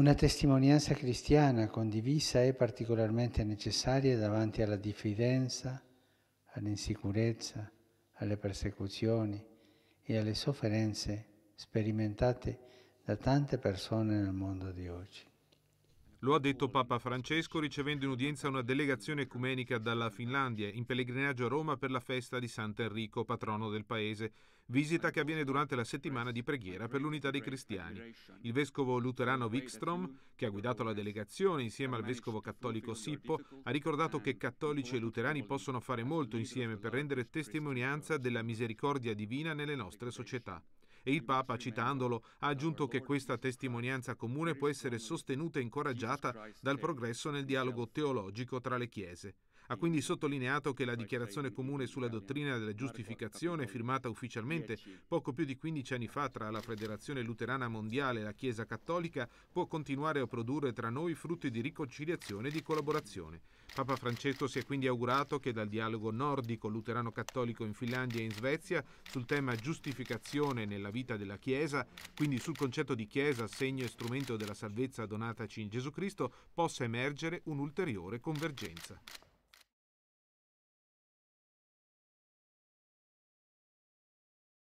Una testimonianza cristiana condivisa è particolarmente necessaria davanti alla diffidenza, all'insicurezza, alle persecuzioni e alle sofferenze sperimentate da tante persone nel mondo di oggi. Lo ha detto Papa Francesco ricevendo in udienza una delegazione ecumenica dalla Finlandia in pellegrinaggio a Roma per la festa di Sant'Enrico, patrono del paese, visita che avviene durante la settimana di preghiera per l'unità dei cristiani. Il vescovo luterano Wikstrom, che ha guidato la delegazione insieme al vescovo cattolico Sippo, ha ricordato che cattolici e luterani possono fare molto insieme per rendere testimonianza della misericordia divina nelle nostre società e il Papa, citandolo, ha aggiunto che questa testimonianza comune può essere sostenuta e incoraggiata dal progresso nel dialogo teologico tra le Chiese. Ha quindi sottolineato che la dichiarazione comune sulla dottrina della giustificazione, firmata ufficialmente poco più di 15 anni fa tra la Federazione Luterana Mondiale e la Chiesa Cattolica, può continuare a produrre tra noi frutti di riconciliazione e di collaborazione. Papa Francesco si è quindi augurato che dal dialogo nordico luterano-cattolico in Finlandia e in Svezia sul tema giustificazione nella vita della Chiesa, quindi sul concetto di Chiesa, segno e strumento della salvezza donataci in Gesù Cristo, possa emergere un'ulteriore convergenza.